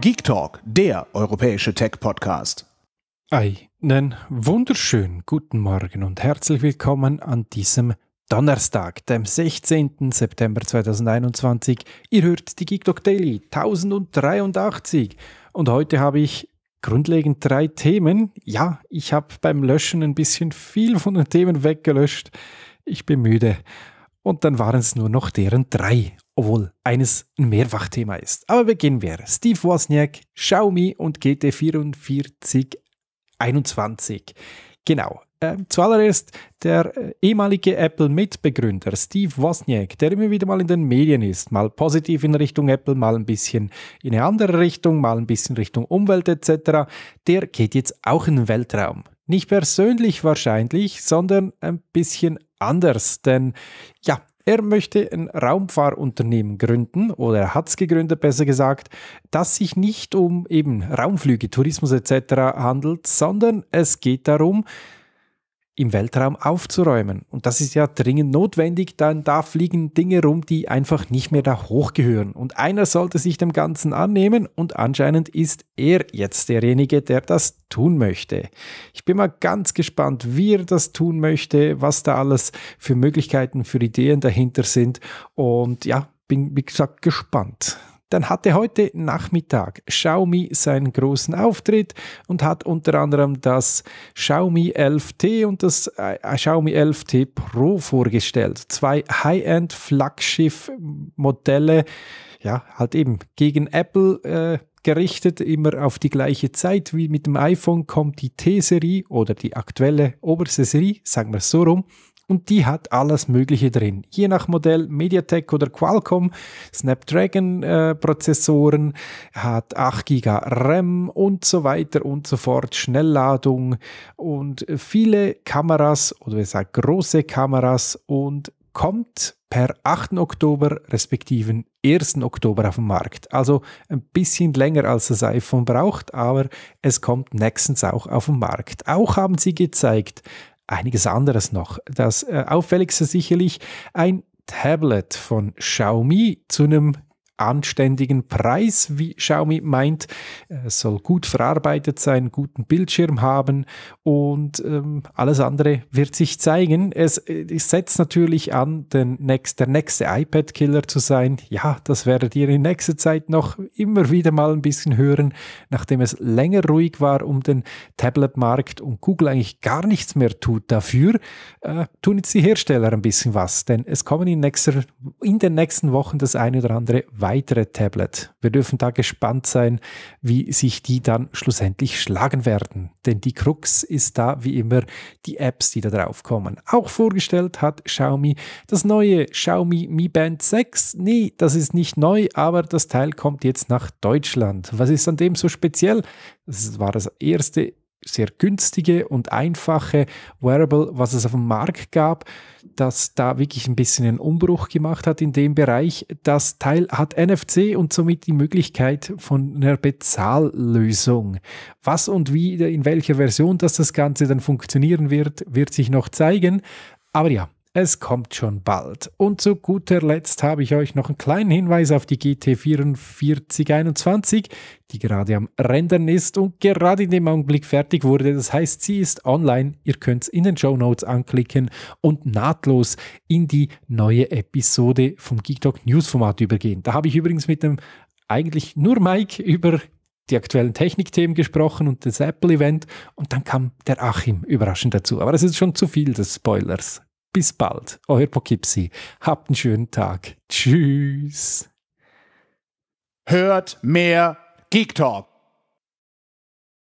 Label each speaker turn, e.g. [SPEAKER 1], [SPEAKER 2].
[SPEAKER 1] Geek Talk, der europäische Tech-Podcast. einen wunderschönen guten Morgen und herzlich willkommen an diesem Donnerstag, dem 16. September 2021. Ihr hört die Geek Talk Daily 1083 und heute habe ich grundlegend drei Themen. Ja, ich habe beim Löschen ein bisschen viel von den Themen weggelöscht. Ich bin müde. Und dann waren es nur noch deren drei obwohl eines ein Mehrfachthema ist. Aber beginnen wir. Steve Wozniak, Xiaomi und GT4421. Genau. Ähm, zuallererst der äh, ehemalige Apple-Mitbegründer Steve Wozniak, der immer wieder mal in den Medien ist, mal positiv in Richtung Apple, mal ein bisschen in eine andere Richtung, mal ein bisschen Richtung Umwelt etc., der geht jetzt auch in den Weltraum. Nicht persönlich wahrscheinlich, sondern ein bisschen anders, denn ja, er möchte ein Raumfahrunternehmen gründen oder hat es gegründet, besser gesagt, dass sich nicht um eben Raumflüge, Tourismus etc. handelt, sondern es geht darum, im Weltraum aufzuräumen. Und das ist ja dringend notwendig, denn da fliegen Dinge rum, die einfach nicht mehr da hochgehören. Und einer sollte sich dem Ganzen annehmen und anscheinend ist er jetzt derjenige, der das tun möchte. Ich bin mal ganz gespannt, wie er das tun möchte, was da alles für Möglichkeiten, für Ideen dahinter sind. Und ja, bin, wie gesagt, gespannt. Dann hatte heute Nachmittag Xiaomi seinen großen Auftritt und hat unter anderem das Xiaomi 11T und das äh, Xiaomi 11T Pro vorgestellt. Zwei High-End-Flaggschiff-Modelle, ja, halt eben gegen Apple. Äh, gerichtet, immer auf die gleiche Zeit wie mit dem iPhone kommt die T-Serie oder die aktuelle oberste Serie, sagen wir es so rum, und die hat alles Mögliche drin. Je nach Modell MediaTek oder Qualcomm, Snapdragon-Prozessoren, äh, hat 8 GB RAM und so weiter und so fort, Schnellladung und viele Kameras oder wie gesagt große Kameras und kommt per 8. Oktober respektive 1. Oktober auf den Markt. Also ein bisschen länger als das iPhone braucht, aber es kommt nächstens auch auf den Markt. Auch haben sie gezeigt, einiges anderes noch. Das äh, auffälligste sicherlich ein Tablet von Xiaomi zu einem anständigen Preis, wie Xiaomi meint. Es soll gut verarbeitet sein, guten Bildschirm haben und ähm, alles andere wird sich zeigen. Es, äh, es setzt natürlich an, next, der nächste iPad-Killer zu sein. Ja, das werdet ihr in nächster Zeit noch immer wieder mal ein bisschen hören, nachdem es länger ruhig war um den Tablet-Markt und Google eigentlich gar nichts mehr tut dafür, äh, tun jetzt die Hersteller ein bisschen was, denn es kommen in, nächster, in den nächsten Wochen das eine oder andere weitere Tablet. Wir dürfen da gespannt sein, wie sich die dann schlussendlich schlagen werden. Denn die Krux ist da wie immer die Apps, die da drauf kommen. Auch vorgestellt hat Xiaomi das neue Xiaomi Mi Band 6. Nee, das ist nicht neu, aber das Teil kommt jetzt nach Deutschland. Was ist an dem so speziell? Das war das erste sehr günstige und einfache Wearable, was es auf dem Markt gab, das da wirklich ein bisschen einen Umbruch gemacht hat in dem Bereich. Das Teil hat NFC und somit die Möglichkeit von einer Bezahllösung. Was und wie, in welcher Version dass das Ganze dann funktionieren wird, wird sich noch zeigen. Aber ja, es kommt schon bald. Und zu guter Letzt habe ich euch noch einen kleinen Hinweis auf die GT4421, die gerade am Rendern ist und gerade in dem Augenblick fertig wurde. Das heißt, sie ist online. Ihr könnt es in den Show Notes anklicken und nahtlos in die neue Episode vom GeekTalk News Format übergehen. Da habe ich übrigens mit dem eigentlich nur Mike über die aktuellen Technikthemen gesprochen und das Apple-Event und dann kam der Achim überraschend dazu. Aber es ist schon zu viel des Spoilers. Bis bald, euer Poughkeepsie. Habt einen schönen Tag. Tschüss. Hört mehr Geek Talk.